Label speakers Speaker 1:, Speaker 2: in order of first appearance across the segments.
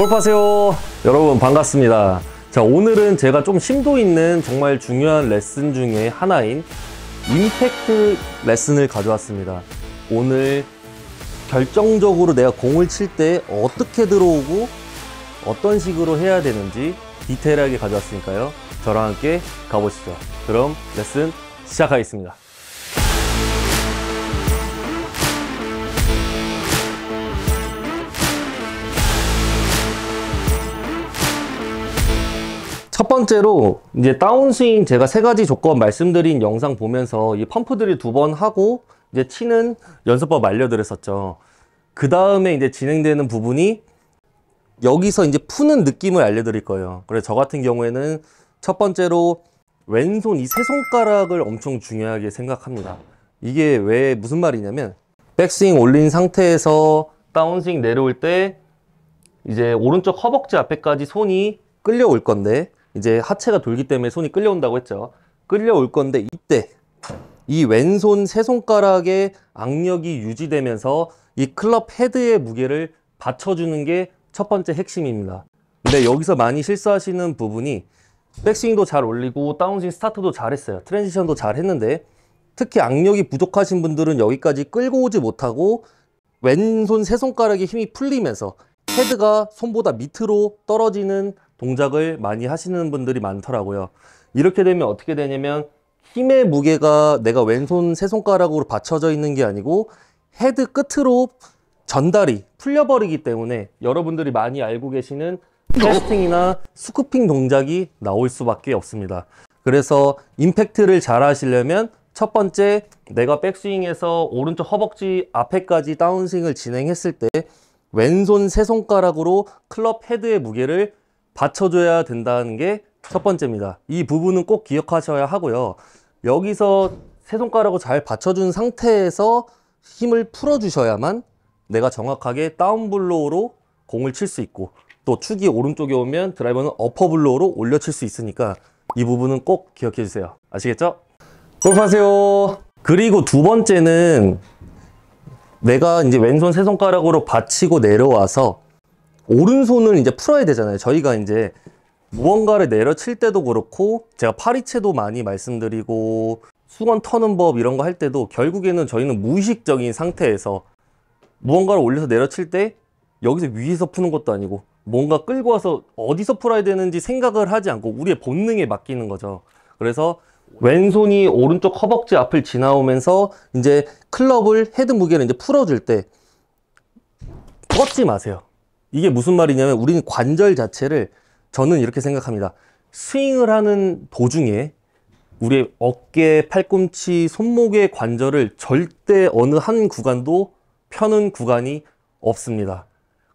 Speaker 1: 골프하세요 여러분 반갑습니다 자 오늘은 제가 좀 심도 있는 정말 중요한 레슨 중에 하나인 임팩트 레슨을 가져왔습니다 오늘 결정적으로 내가 공을 칠 때 어떻게 들어오고 어떤 식으로 해야 되는지 디테일하게 가져왔으니까요 저랑 함께 가보시죠 그럼 레슨 시작하겠습니다 번째로 이제 다운스윙 제가 세 가지 조건 말씀드린 영상 보면서 이 펌프 들이 두 번 하고 이제 치는 연습법 알려드렸었죠. 그 다음에 이제 진행되는 부분이 여기서 이제 푸는 느낌을 알려드릴 거예요. 그래서 저 같은 경우에는 첫 번째로 왼손 이 세 손가락을 엄청 중요하게 생각합니다. 이게 왜 무슨 말이냐면 백스윙 올린 상태에서 다운스윙 내려올 때 이제 오른쪽 허벅지 앞에까지 손이 끌려올 건데 이제 하체가 돌기 때문에 손이 끌려온다고 했죠. 끌려올 건데 이때 이 왼손 세 손가락의 악력이 유지되면서 이 클럽 헤드의 무게를 받쳐주는 게 첫 번째 핵심입니다. 근데 여기서 많이 실수하시는 부분이 백스윙도 잘 올리고 다운스윙 스타트도 잘했어요. 트랜지션도 잘했는데 특히 악력이 부족하신 분들은 여기까지 끌고 오지 못하고 왼손 세 손가락의 힘이 풀리면서 헤드가 손보다 밑으로 떨어지는 동작을 많이 하시는 분들이 많더라고요. 이렇게 되면 어떻게 되냐면 힘의 무게가 내가 왼손 세 손가락으로 받쳐져 있는 게 아니고 헤드 끝으로 전달이 풀려버리기 때문에 여러분들이 많이 알고 계시는 캐스팅이나 스쿠핑 동작이 나올 수밖에 없습니다. 그래서 임팩트를 잘 하시려면 첫 번째 내가 백스윙에서 오른쪽 허벅지 앞에까지 다운스윙을 진행했을 때 왼손 세 손가락으로 클럽 헤드의 무게를 받쳐줘야 된다는 게 첫 번째입니다 이 부분은 꼭 기억하셔야 하고요 여기서 세손가락을잘 받쳐준 상태에서 힘을 풀어주셔야만 내가 정확하게 다운블로우로 공을 칠 수 있고 또 축이 오른쪽에 오면 드라이버는 어퍼블로우로 올려 칠수 있으니까 이 부분은 꼭 기억해 주세요 아시겠죠? 골프하세요 그리고 두 번째는 내가 이제 왼손 세 손가락으로 받치고 내려와서 오른손을 이제 풀어야 되잖아요. 저희가 이제 무언가를 내려칠 때도 그렇고 제가 파리채도 많이 말씀드리고 수건 터는 법 이런 거 할 때도 결국에는 저희는 무의식적인 상태에서 무언가를 올려서 내려칠 때 여기서 위에서 푸는 것도 아니고 뭔가 끌고 와서 어디서 풀어야 되는지 생각을 하지 않고 우리의 본능에 맡기는 거죠. 그래서 왼손이 오른쪽 허벅지 앞을 지나오면서 이제 클럽을 헤드 무게를 이제 풀어줄 때 뻗지 마세요. 이게 무슨 말이냐면 우리는 관절 자체를 저는 이렇게 생각합니다. 스윙을 하는 도중에 우리의 어깨, 팔꿈치, 손목의 관절을 절대 어느 한 구간도 펴는 구간이 없습니다.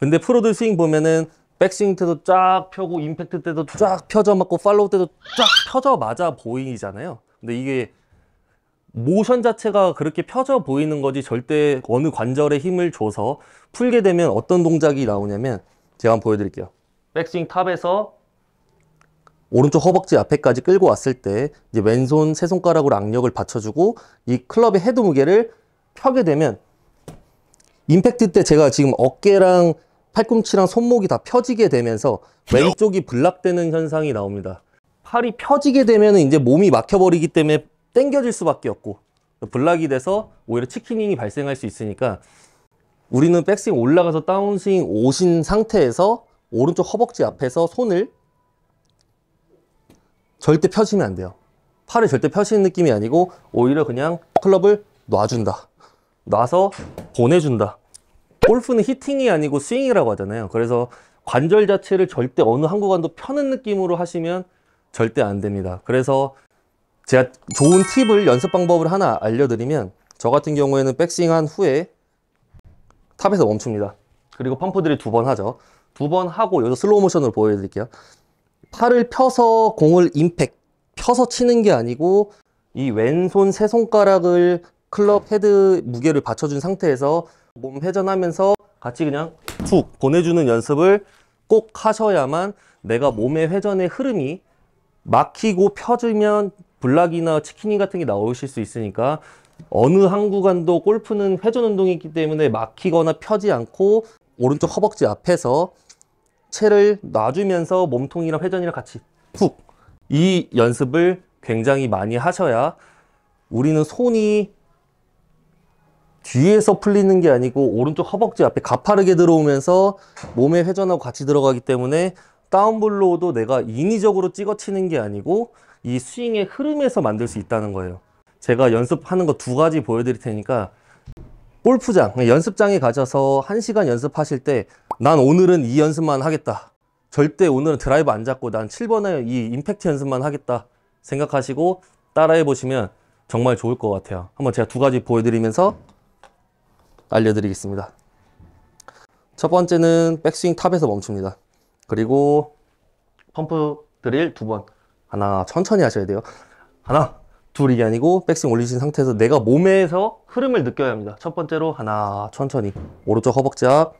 Speaker 1: 근데 프로들 스윙 보면은 백스윙 때도 쫙 펴고 임팩트 때도 쫙 펴져 맞고 팔로우 때도 쫙 펴져 맞아 보이잖아요. 근데 이게 모션 자체가 그렇게 펴져 보이는 거지 절대 어느 관절에 힘을 줘서 풀게 되면 어떤 동작이 나오냐면 제가 한번 보여드릴게요 백스윙 탑에서 오른쪽 허벅지 앞에까지 끌고 왔을 때 이제 왼손 세 손가락으로 악력을 받쳐주고 이 클럽의 헤드 무게를 펴게 되면 임팩트 때 제가 지금 어깨랑 팔꿈치랑 손목이 다 펴지게 되면서 왼쪽이 불락되는 현상이 나옵니다 팔이 펴지게 되면 이제 몸이 막혀버리기 때문에 땡겨질 수밖에 없고 블락이 돼서 오히려 치킨이 발생할 수 있으니까 우리는 백스윙 올라가서 다운스윙 오신 상태에서 오른쪽 허벅지 앞에서 손을 절대 펴시면 안 돼요 팔을 절대 펴시는 느낌이 아니고 오히려 그냥 클럽을 놔준다 놔서 보내준다 골프는 히팅이 아니고 스윙이라고 하잖아요 그래서 관절 자체를 절대 어느 한 구간도 펴는 느낌으로 하시면 절대 안 됩니다 그래서 제가 좋은 팁을 연습 방법을 하나 알려드리면 저 같은 경우에는 백스윙한 후에 탑에서 멈춥니다 그리고 펌프들이 두 번 하죠 두 번 하고 여기서 슬로우 모션으로 보여드릴게요 팔을 펴서 공을 임팩 펴서 치는 게 아니고 이 왼손 세 손가락을 클럽 헤드 무게를 받쳐준 상태에서 몸 회전하면서 같이 그냥 툭 보내주는 연습을 꼭 하셔야만 내가 몸의 회전의 흐름이 막히고 펴주면 블락이나 치킨이 같은 게 나오실 수 있으니까 어느 한 구간도 골프는 회전 운동이기 때문에 막히거나 펴지 않고 오른쪽 허벅지 앞에서 채를 놔주면서 몸통이랑 회전이랑 같이 푹 이 연습을 굉장히 많이 하셔야 우리는 손이 뒤에서 풀리는 게 아니고 오른쪽 허벅지 앞에 가파르게 들어오면서 몸에 회전하고 같이 들어가기 때문에 다운블로우도 내가 인위적으로 찍어치는 게 아니고 이 스윙의 흐름에서 만들 수 있다는 거예요. 제가 연습하는 거 두 가지 보여드릴 테니까 골프장, 연습장에 가셔서 한시간 연습하실 때 난 오늘은 이 연습만 하겠다. 절대 오늘은 드라이브 안 잡고 난 7번에 이 임팩트 연습만 하겠다 생각하시고 따라해 보시면 정말 좋을 것 같아요. 한번 제가 두 가지 보여드리면서 알려드리겠습니다. 첫 번째는 백스윙 탑에서 멈춥니다. 그리고 펌프 드릴 두 번. 하나 천천히 하셔야 돼요 하나 둘 이게 아니고 백스윙 올리신 상태에서 내가 몸에서 흐름을 느껴야 합니다 첫 번째로 하나 천천히 오른쪽 허벅지압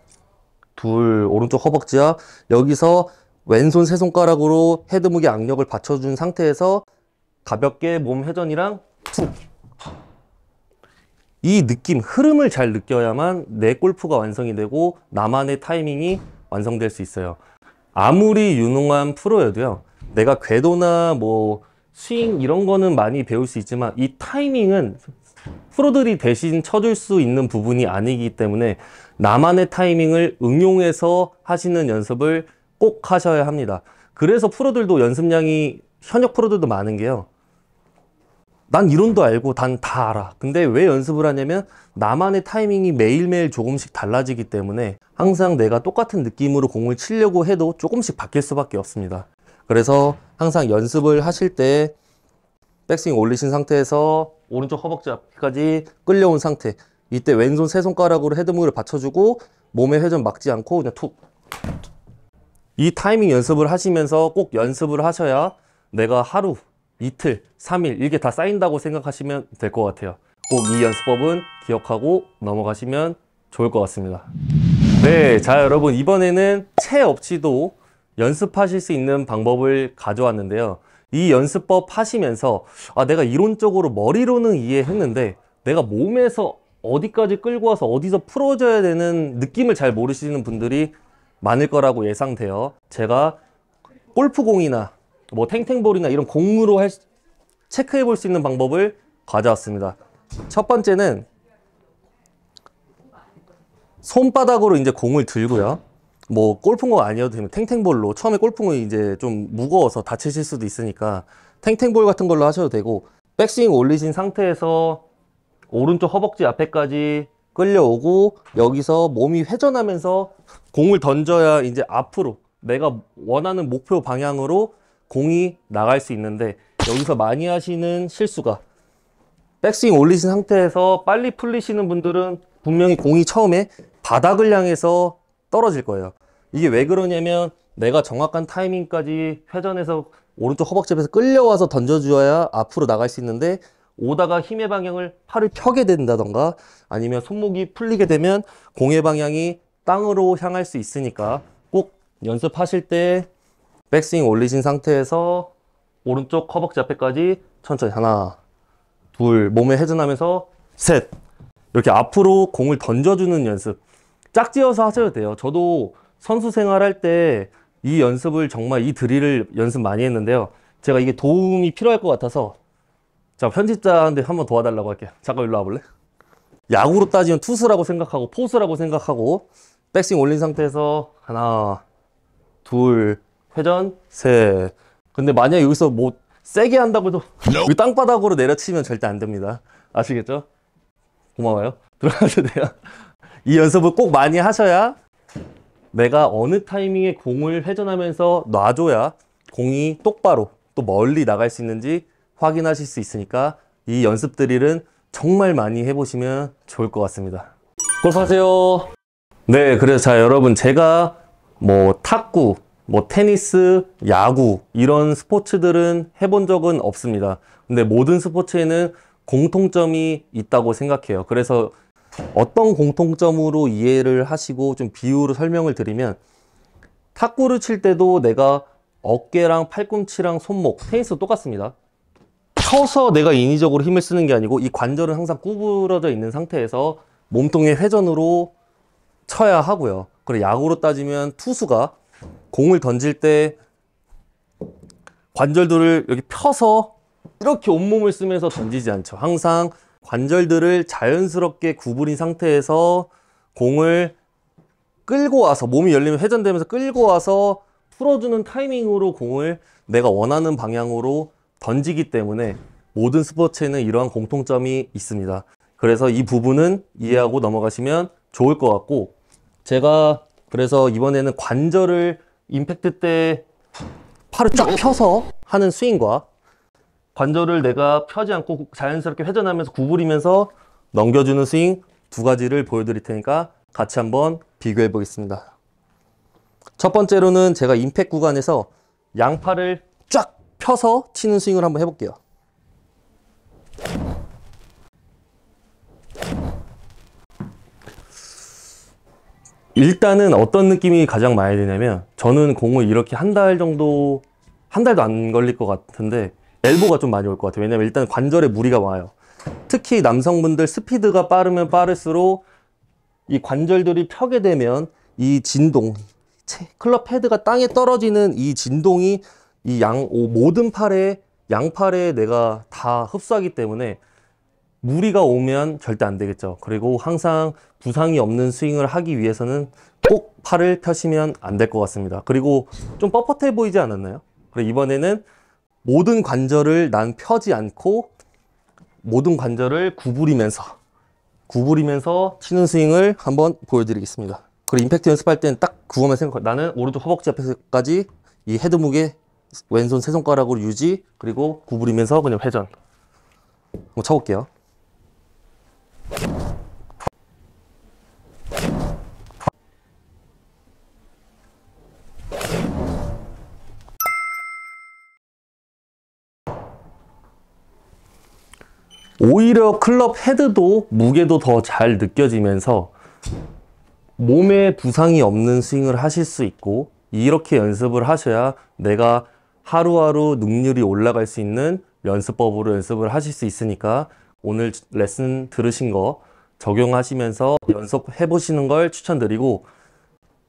Speaker 1: 둘 오른쪽 허벅지압 여기서 왼손 세 손가락으로 헤드무게 악력을 받쳐준 상태에서 가볍게 몸 회전이랑 툭 이 느낌 흐름을 잘 느껴야만 내 골프가 완성이 되고 나만의 타이밍이 완성될 수 있어요 아무리 유능한 프로여도요 내가 궤도나 뭐 스윙 이런 거는 많이 배울 수 있지만 이 타이밍은 프로들이 대신 쳐줄 수 있는 부분이 아니기 때문에 나만의 타이밍을 응용해서 하시는 연습을 꼭 하셔야 합니다. 그래서 프로들도 연습량이 현역 프로들도 많은 게요. 난 이론도 알고 단 다 알아. 근데 왜 연습을 하냐면 나만의 타이밍이 매일매일 조금씩 달라지기 때문에 항상 내가 똑같은 느낌으로 공을 치려고 해도 조금씩 바뀔 수밖에 없습니다. 그래서 항상 연습을 하실 때 백스윙 올리신 상태에서 오른쪽 허벅지 앞까지 끌려온 상태 이때 왼손 세 손가락으로 헤드무을 받쳐주고 몸의 회전 막지 않고 그냥 툭 이 타이밍 연습을 하시면서 꼭 연습을 하셔야 내가 하루 이틀, 3일 이게 다 쌓인다고 생각하시면 될 것 같아요 꼭 이 연습법은 기억하고 넘어가시면 좋을 것 같습니다 네 자 여러분 이번에는 채 없이도 연습하실 수 있는 방법을 가져왔는데요. 이 연습법 하시면서 아 내가 이론적으로 머리로는 이해했는데 내가 몸에서 어디까지 끌고 와서 어디서 풀어줘야 되는 느낌을 잘 모르시는 분들이 많을 거라고 예상돼요. 제가 골프공이나 뭐 탱탱볼이나 이런 공으로 할, 체크해 볼 수 있는 방법을 가져왔습니다. 첫 번째는 손바닥으로 이제 공을 들고요. 뭐 골프공 아니어도 되면 탱탱볼로 처음에 골프공이 이제 좀 무거워서 다치실 수도 있으니까 탱탱볼 같은 걸로 하셔도 되고 백스윙 올리신 상태에서 오른쪽 허벅지 앞에까지 끌려오고 여기서 몸이 회전하면서 공을 던져야 이제 앞으로 내가 원하는 목표 방향으로 공이 나갈 수 있는데 여기서 많이 하시는 실수가 백스윙 올리신 상태에서 빨리 풀리시는 분들은 분명히 공이 처음에 바닥을 향해서 떨어질 거예요 이게 왜 그러냐면 내가 정확한 타이밍까지 회전해서 오른쪽 허벅지에서 끌려와서 던져줘야 앞으로 나갈 수 있는데 오다가 힘의 방향을 팔을 펴게 된다던가 아니면 손목이 풀리게 되면 공의 방향이 땅으로 향할 수 있으니까 꼭 연습하실 때 백스윙 올리신 상태에서 오른쪽 허벅지 앞에까지 천천히 하나 둘 몸에 회전하면서 셋 이렇게 앞으로 공을 던져주는 연습 짝지어서 하셔도 돼요. 저도 선수 생활할 때 이 연습을 정말 이 드릴을 연습 많이 했는데요. 제가 이게 도움이 필요할 것 같아서 자 편집자한테 한번 도와달라고 할게요. 잠깐 일로 와볼래? 야구로 따지면 투수라고 생각하고 포수라고 생각하고 백스윙 올린 상태에서 하나 둘 회전 셋 근데 만약 여기서 뭐 세게 한다고 해도 여기 땅바닥으로 내려치면 절대 안 됩니다 아시겠죠? 고마워요 들어가셔도 돼요 이 연습을 꼭 많이 하셔야 내가 어느 타이밍에 공을 회전하면서 놔줘야 공이 똑바로 또 멀리 나갈 수 있는지 확인하실 수 있으니까 이 연습 드릴은 정말 많이 해보시면 좋을 것 같습니다. 골프하세요. 네, 그래서 자, 여러분 제가 뭐 탁구, 뭐 테니스, 야구 이런 스포츠들은 해본 적은 없습니다. 근데 모든 스포츠에는 공통점이 있다고 생각해요. 그래서 어떤 공통점으로 이해를 하시고 좀 비유로 설명을 드리면 탁구를 칠 때도 내가 어깨랑 팔꿈치랑 손목, 테니스 똑같습니다. 쳐서 내가 인위적으로 힘을 쓰는 게 아니고 이 관절은 항상 구부러져 있는 상태에서 몸통의 회전으로 쳐야 하고요. 그리고 야구로 따지면 투수가 공을 던질 때 관절들을 여기 펴서 이렇게 온몸을 쓰면서 던지지 않죠. 항상 관절들을 자연스럽게 구부린 상태에서 공을 끌고 와서 몸이 열리면 회전되면서 끌고 와서 풀어주는 타이밍으로 공을 내가 원하는 방향으로 던지기 때문에 모든 스포츠에는 이러한 공통점이 있습니다. 그래서 이 부분은 이해하고 넘어가시면 좋을 것 같고 제가 그래서 이번에는 관절을 임팩트 때 팔을 쫙 펴서 하는 스윙과 관절을 내가 펴지 않고 자연스럽게 회전하면서 구부리면서 넘겨주는 스윙 두 가지를 보여드릴 테니까 같이 한번 비교해 보겠습니다. 첫 번째로는 제가 임팩 구간에서 양팔을 쫙 펴서 치는 스윙을 한번 해볼게요. 일단은 어떤 느낌이 가장 많이 드냐면 저는 공을 이렇게 한 달 정도 한 달도 안 걸릴 것 같은데 엘보가 좀 많이 올 것 같아요 왜냐면 일단 관절에 무리가 와요 특히 남성분들 스피드가 빠르면 빠를수록 이 관절들이 펴게 되면 이 진동 클럽 헤드가 땅에 떨어지는 이 진동이 이 양 모든 팔에 양팔에 내가 다 흡수하기 때문에 무리가 오면 절대 안 되겠죠 그리고 항상 부상이 없는 스윙을 하기 위해서는 꼭 팔을 펴시면 안 될 것 같습니다 그리고 좀 뻣뻣해 보이지 않았나요? 그리고 이번에는 모든 관절을 난 펴지 않고 모든 관절을 구부리면서 구부리면서 치는 스윙을 한번 보여드리겠습니다. 그리고 임팩트 연습할 때는 딱 그거만 생각해 나는 오른쪽 허벅지 앞에서까지 이 헤드 무게 왼손 세 손가락으로 유지 그리고 구부리면서 그냥 회전 한번 쳐볼게요. 오히려 클럽 헤드도 무게도 더 잘 느껴지면서 몸에 부상이 없는 스윙을 하실 수 있고 이렇게 연습을 하셔야 내가 하루하루 능률이 올라갈 수 있는 연습법으로 연습을 하실 수 있으니까 오늘 레슨 들으신 거 적용하시면서 연습해 보시는 걸 추천드리고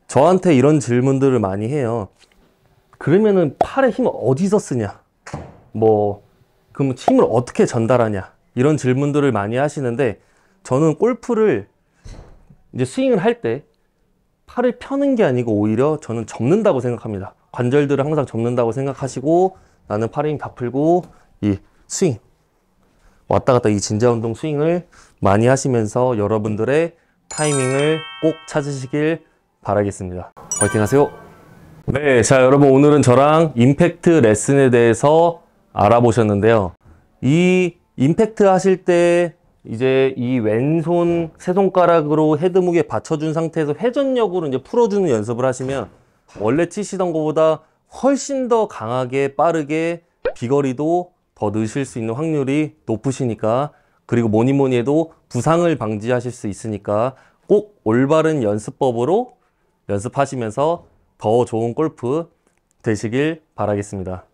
Speaker 1: 저한테 이런 질문들을 많이 해요 그러면은 팔의 힘을 어디서 쓰냐 뭐 그럼 힘을 어떻게 전달하냐 이런 질문들을 많이 하시는데 저는 골프를 이제 스윙을 할 때 팔을 펴는 게 아니고 오히려 저는 접는다고 생각합니다. 관절들을 항상 접는다고 생각하시고 나는 팔힘다 풀고 이 스윙 왔다 갔다 이 진자 운동 스윙을 많이 하시면서 여러분들의 타이밍을 꼭 찾으시길 바라겠습니다. 화이팅 하세요. 네, 자 여러분 오늘은 저랑 임팩트 레슨에 대해서 알아보셨는데요. 이 임팩트 하실 때 이제 이 왼손 세 손가락으로 헤드무게 받쳐준 상태에서 회전력으로 이제 풀어주는 연습을 하시면 원래 치시던 것보다 훨씬 더 강하게 빠르게 비거리도 더 넣으실 수 있는 확률이 높으시니까 그리고 뭐니 뭐니 해도 부상을 방지하실 수 있으니까 꼭 올바른 연습법으로 연습하시면서 더 좋은 골프 되시길 바라겠습니다.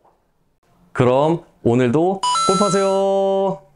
Speaker 1: 그럼 오늘도 호흡하세요